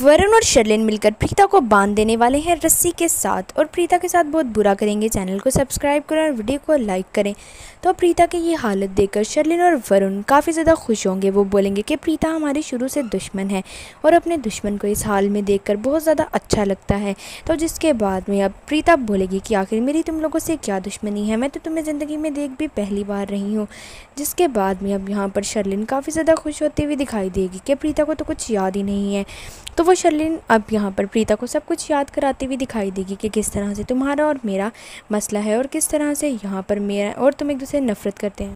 वरुण और शर्लिन मिलकर प्रीता को बांध देने वाले हैं रस्सी के साथ और प्रीता के साथ बहुत बुरा करेंगे चैनल को सब्सक्राइब करें और वीडियो को लाइक करें तो प्रीता की ये हालत देखकर शर्लिन और वरुण काफ़ी ज़्यादा खुश होंगे वो बोलेंगे कि प्रीता हमारे शुरू से दुश्मन है और अपने दुश्मन को इस हाल में देख बहुत ज़्यादा अच्छा लगता है तो जिसके बाद में अब प्रीता बोलेगी कि आखिर मेरी तुम लोगों से क्या दुश्मनी है मैं तो तुम्हें ज़िंदगी में देख भी पहली बार रही हूँ जिसके बाद में अब यहाँ पर शर्लिन काफ़ी ज़्यादा खुश होती हुई दिखाई देगी कि प्रीता को तो कुछ याद ही नहीं है तो वो शर्लिन अब यहाँ पर प्रीता को सब कुछ याद कराती हुई दिखाई देगी कि किस तरह से तुम्हारा और मेरा मसला है और किस तरह से यहाँ पर मेरा और तुम एक दूसरे नफ़रत करते हैं